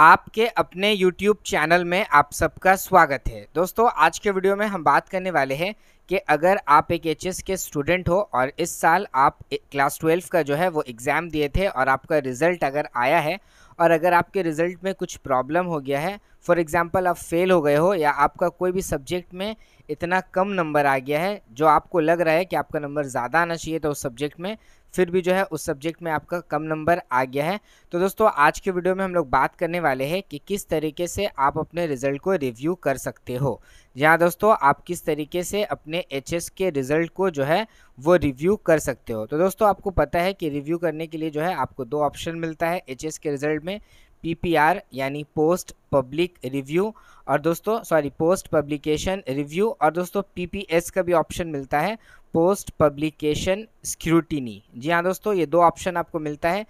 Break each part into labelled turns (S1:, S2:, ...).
S1: आपके अपने YouTube channel में आप सबका स्वागत है दोस्तों आज के वीडियो में हम बात करने वाले हैं कि अगर आप एक एच के स्टूडेंट हो और इस साल आप क्लास ट्वेल्व का जो है वो एग्ज़ाम दिए थे और आपका रिज़ल्ट अगर आया है और अगर आपके रिज़ल्ट में कुछ प्रॉब्लम हो गया है फॉर एग्ज़ाम्पल आप फेल हो गए हो या आपका कोई भी सब्जेक्ट में इतना कम नंबर आ गया है जो आपको लग रहा है कि आपका नंबर ज़्यादा आना चाहिए था तो उस सब्जेक्ट में फिर भी जो है उस सब्जेक्ट में आपका कम नंबर आ गया है तो दोस्तों आज के वीडियो में हम लोग बात करने वाले हैं कि किस तरीके से आप अपने रिजल्ट को रिव्यू कर सकते हो यहाँ दोस्तों आप किस तरीके से अपने एच के रिजल्ट को जो है वो रिव्यू कर सकते हो तो दोस्तों आपको पता है कि रिव्यू करने के लिए जो है आपको दो ऑप्शन मिलता है एच के रिजल्ट में पीपीआर यानी पोस्ट पब्लिक रिव्यू और दोस्तों सॉरी पोस्ट पब्लिकेशन रिव्यू और दोस्तों पीपीएस का भी ऑप्शन मिलता है पोस्ट पब्लिकेशन स्क्रूटिनी जी हाँ दोस्तों ये दो ऑप्शन आपको मिलता है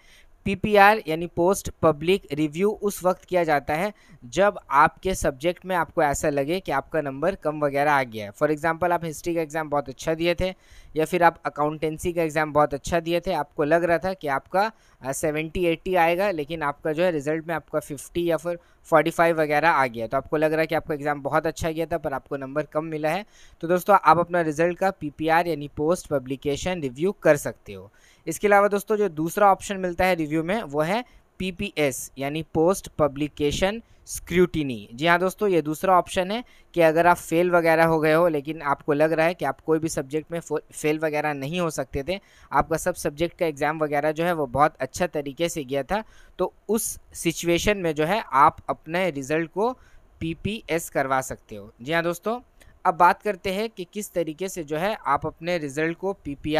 S1: पीपीआर यानी पोस्ट पब्लिक रिव्यू उस वक्त किया जाता है जब आपके सब्जेक्ट में आपको ऐसा लगे कि आपका नंबर कम वगैरह आ गया है फॉर एग्जांपल आप हिस्ट्री का एग्ज़ाम बहुत अच्छा दिए थे या फिर आप अकाउंटेंसी का एग्ज़ाम बहुत अच्छा दिए थे आपको लग रहा था कि आपका सेवेंटी एट्टी आएगा लेकिन आपका जो है रिज़ल्ट में आपका फिफ्टी या फिर फोर्टी फाइव वगैरह आ गया तो आपको लग रहा है कि आपका एग्ज़ाम बहुत अच्छा गया था पर आपको नंबर कम मिला है तो दोस्तों आप अपना रिजल्ट का पी यानी पोस्ट पब्लिकेशन रिव्यू कर सकते हो इसके अलावा दोस्तों जो दूसरा ऑप्शन मिलता है रिव्यू में वो है पीपीएस यानी पोस्ट पब्लिकेशन स्क्रूटिनी जी हाँ दोस्तों ये दूसरा ऑप्शन है कि अगर आप फेल वगैरह हो गए हो लेकिन आपको लग रहा है कि आप कोई भी सब्जेक्ट में फेल वगैरह नहीं हो सकते थे आपका सब सब्जेक्ट का एग्ज़ाम वगैरह जो है वो बहुत अच्छा तरीके से गया था तो उस सिचुएशन में जो है आप अपने रिज़ल्ट को पी करवा सकते हो जी हाँ दोस्तों अब बात करते हैं कि किस तरीके से जो है आप अपने रिज़ल्ट को पी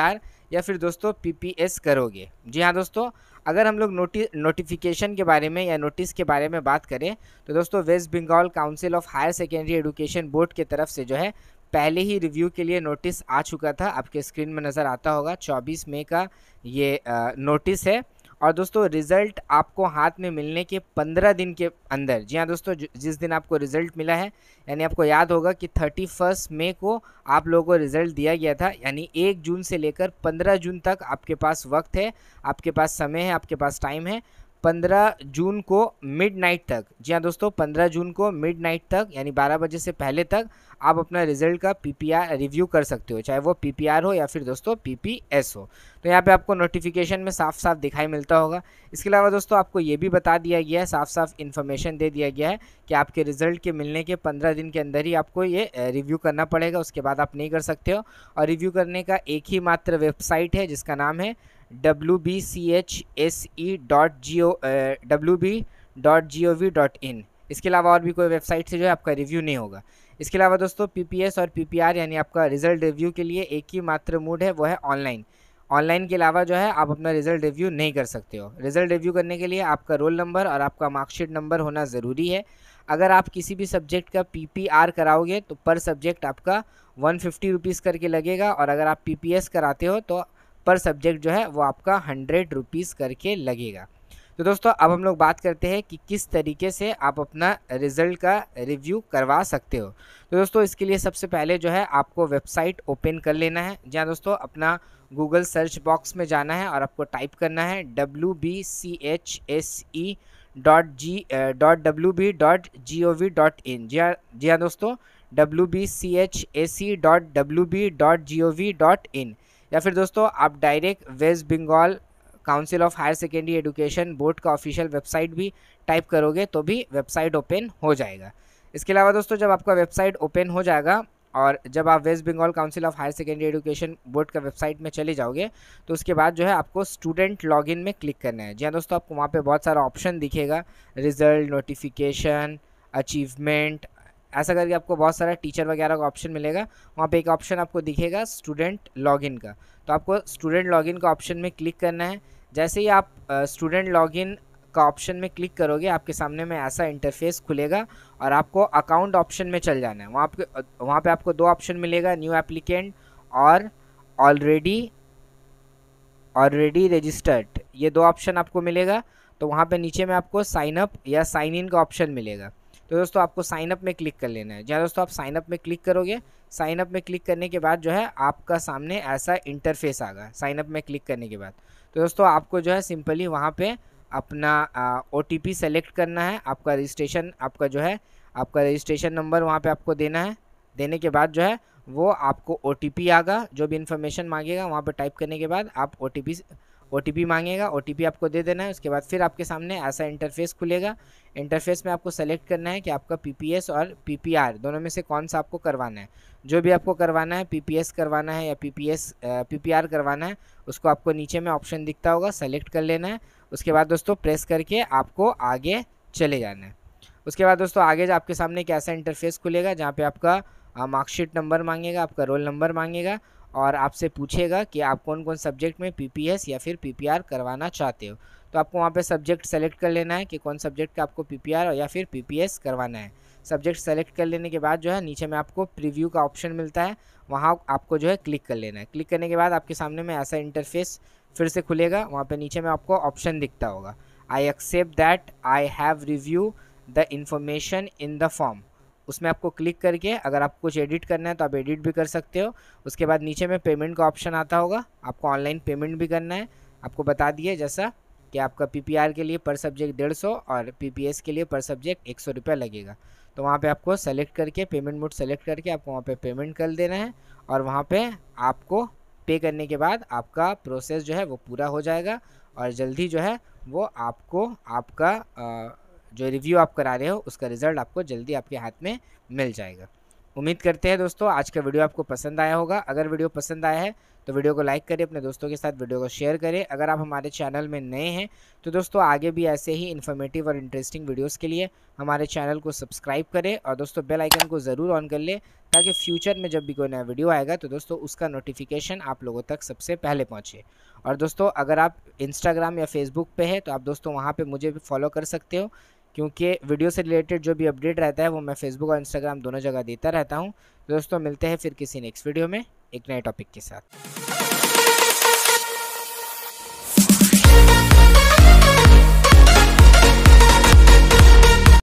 S1: या फिर दोस्तों पी करोगे जी हाँ दोस्तों अगर हम लोग नोटि नोटिफिकेशन के बारे में या नोटिस के बारे में बात करें तो दोस्तों West Bengal council of higher secondary education board की तरफ से जो है पहले ही रिव्यू के लिए नोटिस आ चुका था आपके स्क्रीन में नज़र आता होगा 24 मई का ये आ, नोटिस है और दोस्तों रिज़ल्ट आपको हाथ में मिलने के पंद्रह दिन के अंदर जी हाँ दोस्तों जिस दिन आपको रिज़ल्ट मिला है यानी आपको याद होगा कि थर्टी फर्स्ट मई को आप लोगों को रिज़ल्ट दिया गया था यानी एक जून से लेकर पंद्रह जून तक आपके पास वक्त है आपके पास समय है आपके पास टाइम है पंद्रह जून को मिडनाइट तक जी हाँ दोस्तों पंद्रह जून को मिडनाइट तक यानी बारह बजे से पहले तक आप अपना रिजल्ट का पीपीआर रिव्यू कर सकते हो चाहे वो पीपीआर हो या फिर दोस्तों पीपीएस हो तो यहाँ पे आपको नोटिफिकेशन में साफ साफ दिखाई मिलता होगा इसके अलावा दोस्तों आपको ये भी बता दिया गया है साफ साफ इन्फॉर्मेशन दे दिया गया है कि आपके रिजल्ट के मिलने के पंद्रह दिन के अंदर ही आपको ये रिव्यू करना पड़ेगा उसके बाद आप नहीं कर सकते हो और रिव्यू करने का एक ही मात्र वेबसाइट है जिसका नाम है W B C H S E dot G O W B dot G O V dot in इसके अलावा और भी कोई वेबसाइट से जो है आपका रिव्यू नहीं होगा इसके अलावा दोस्तों पी पी एस और पी पी आर यानी आपका रिजल्ट रिव्यू के लिए एक ही मात्र मूड है वो है ऑनलाइन ऑनलाइन के अलावा जो है आप अपना रिजल्ट रिव्यू नहीं कर सकते हो रिजल्ट रिव्यू करने के लिए आपका रोल नंबर और आपका मार्कशीट नंबर होना ज़रूरी है अगर आप किसी भी सब्जेक्ट का पी पी आर कराओगे तो पर सब्जेक्ट आपका वन फिफ्टी रुपीज़ करके लगेगा और अगर आप पी पी एस कराते हो तो पर सब्जेक्ट जो है वो आपका हंड्रेड रुपीज़ करके लगेगा तो दोस्तों अब हम लोग बात करते हैं कि किस तरीके से आप अपना रिज़ल्ट का रिव्यू करवा सकते हो तो दोस्तों इसके लिए सबसे पहले जो है आपको वेबसाइट ओपन कर लेना है जहाँ दोस्तों अपना गूगल सर्च बॉक्स में जाना है और आपको टाइप करना है W B C H S E dot G dot W B dot G O V dot in जी हाँ जी हाँ दोस्तों W B C H A C dot W B dot G O V dot in या फिर दोस्तों आप direct West Bengal council of higher secondary education board का ऑफिशियल वेबसाइट भी टाइप करोगे तो भी वेबसाइट ओपन हो जाएगा इसके अलावा दोस्तों जब आपका वेबसाइट ओपन हो जाएगा और जब आप West Bengal council of higher secondary education board का वेबसाइट में चले जाओगे तो उसके बाद जो है आपको स्टूडेंट लॉगिन में क्लिक करना है जी हाँ दोस्तों आपको वहाँ पे बहुत सारा ऑप्शन दिखेगा रिजल्ट नोटिफिकेशन अचीवमेंट ऐसा करके आपको बहुत सारा टीचर वगैरह का ऑप्शन मिलेगा वहाँ पे एक ऑप्शन आपको दिखेगा स्टूडेंट लॉगिन का तो आपको स्टूडेंट लॉगिन का ऑप्शन में क्लिक करना है जैसे ही आप स्टूडेंट लॉगिन का ऑप्शन में क्लिक करोगे आपके सामने में ऐसा इंटरफेस खुलेगा और आपको अकाउंट ऑप्शन में चल जाना है वहाँ पे वहाँ पर आपको दो ऑप्शन मिलेगा न्यू एप्लीकेंट और ऑलरेडी ऑलरेडी रजिस्टर्ड ये दो ऑप्शन आपको मिलेगा तो वहाँ पर नीचे में आपको साइनअप या साइन इन का ऑप्शन मिलेगा तो दोस्तों आपको साइनअप में क्लिक कर लेना है जहाँ दोस्तों आप साइनअप में क्लिक करोगे साइनअप में क्लिक करने के बाद जो है आपका सामने ऐसा इंटरफेस आ गया साइनअप में क्लिक करने के बाद तो दोस्तों आपको जो है सिंपली वहाँ पर अपना ओ टी पी सेलेक्ट करना है आपका रजिस्ट्रेशन आपका जो है आपका रजिस्ट्रेशन नंबर वहाँ पर आपको देना है देने के बाद जो है वो आपको ओ टी पी आगा जो भी इन्फॉर्मेशन मांगेगा वहाँ पे टाइप करने के बाद आप ओ टी पी ओ मांगेगा ओ आपको दे देना है उसके बाद फिर आपके सामने ऐसा इंटरफेस खुलेगा इंटरफेस में आपको सेलेक्ट करना है कि आपका पी और पी दोनों में से कौन सा आपको करवाना है जो भी आपको करवाना है पी करवाना है या पी पी करवाना है उसको आपको नीचे में ऑप्शन दिखता होगा सेलेक्ट कर लेना है उसके बाद दोस्तों प्रेस करके आपको आगे चले जाना है उसके बाद दोस्तों आगे आपके सामने एक ऐसा इंटरफेस खुलेगा जहाँ पे आपका मार्कशीट नंबर मांगेगा आपका रोल नंबर मांगेगा और आपसे पूछेगा कि आप कौन कौन सब्जेक्ट में पी या फिर पी करवाना चाहते हो तो आपको वहाँ पे सब्जेक्ट सेलेक्ट कर लेना है कि कौन सब्जेक्ट का आपको पी या फिर पी करवाना है सब्जेक्ट सेलेक्ट कर लेने के बाद जो है नीचे में आपको प्रीव्यू का ऑप्शन मिलता है वहाँ आपको जो है क्लिक कर लेना है क्लिक करने के बाद आपके सामने में ऐसा इंटरफेस फिर से खुलेगा वहाँ पर नीचे में आपको ऑप्शन दिखता होगा I accept that I have review the information in the form उसमें आपको क्लिक करके अगर आपको कुछ एडिट करना है तो आप एडिट भी कर सकते हो उसके बाद नीचे में पेमेंट का ऑप्शन आता होगा आपको ऑनलाइन पेमेंट भी करना है आपको बता दिए जैसा कि आपका पी के लिए पर सब्जेक्ट डेढ़ सौ और पी के लिए पर सब्जेक्ट एक सौ रुपया लगेगा तो वहाँ पे आपको सेलेक्ट करके पेमेंट मोड सेलेक्ट करके आपको वहाँ पे पेमेंट कर देना है और वहाँ पे आपको पे करने के बाद आपका प्रोसेस जो है वो पूरा हो जाएगा और जल्दी जो है वो आपको आपका आ, जो रिव्यू आप करा रहे हो उसका रिज़ल्ट आपको जल्दी आपके हाथ में मिल जाएगा उम्मीद करते हैं दोस्तों आज का वीडियो आपको पसंद आया होगा अगर वीडियो पसंद आया है तो वीडियो को लाइक करें अपने दोस्तों के साथ वीडियो को शेयर करें अगर आप हमारे चैनल में नए हैं तो दोस्तों आगे भी ऐसे ही इन्फॉर्मेटिव और इंटरेस्टिंग वीडियोस के लिए हमारे चैनल को सब्सक्राइब करें और दोस्तों बेल आइकन को ज़रूर ऑन कर लें ताकि फ्यूचर में जब भी कोई नया वीडियो आएगा तो दोस्तों उसका नोटिफिकेशन आप लोगों तक सबसे पहले पहुँचे और दोस्तों अगर आप इंस्टाग्राम या फेसबुक पर है तो आप दोस्तों वहाँ पर मुझे भी फॉलो कर सकते हो क्योंकि वीडियो से रिलेटेड जो भी अपडेट रहता है वो मैं फेसबुक और इंस्टाग्राम दोनों जगह देता रहता हूँ दोस्तों मिलते हैं फिर किसी नेक्स्ट वीडियो में एक नए टॉपिक के साथ